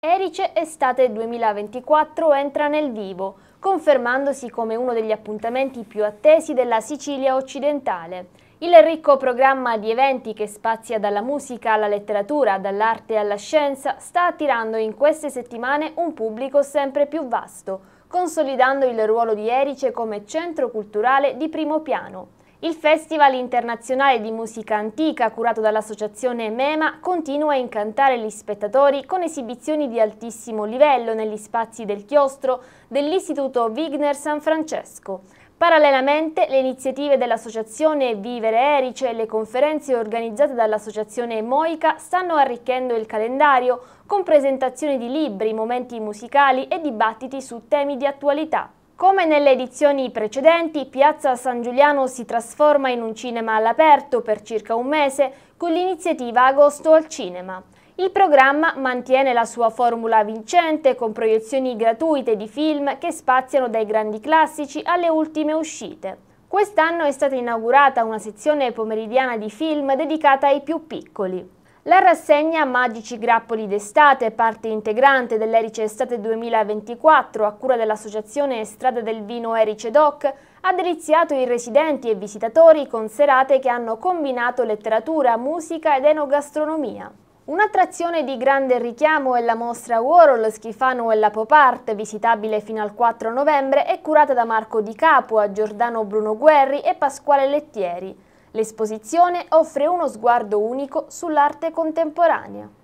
Erice Estate 2024 entra nel vivo, confermandosi come uno degli appuntamenti più attesi della Sicilia occidentale. Il ricco programma di eventi che spazia dalla musica alla letteratura, dall'arte alla scienza, sta attirando in queste settimane un pubblico sempre più vasto, consolidando il ruolo di Erice come centro culturale di primo piano. Il Festival internazionale di musica antica, curato dall'associazione MEMA, continua a incantare gli spettatori con esibizioni di altissimo livello negli spazi del chiostro dell'Istituto Wigner San Francesco. Parallelamente, le iniziative dell'associazione Vivere Erice e le conferenze organizzate dall'associazione Moica stanno arricchendo il calendario con presentazioni di libri, momenti musicali e dibattiti su temi di attualità. Come nelle edizioni precedenti, Piazza San Giuliano si trasforma in un cinema all'aperto per circa un mese con l'iniziativa Agosto al Cinema. Il programma mantiene la sua formula vincente con proiezioni gratuite di film che spaziano dai grandi classici alle ultime uscite. Quest'anno è stata inaugurata una sezione pomeridiana di film dedicata ai più piccoli. La rassegna Magici Grappoli d'estate, parte integrante dell'Erice Estate 2024 a cura dell'associazione Strada del Vino Erice Doc, ha deliziato i residenti e visitatori con serate che hanno combinato letteratura, musica ed enogastronomia. Un'attrazione di grande richiamo è la mostra Warhol Schifano e la Pop Art, visitabile fino al 4 novembre e curata da Marco Di Capua, Giordano Bruno Guerri e Pasquale Lettieri. L'esposizione offre uno sguardo unico sull'arte contemporanea.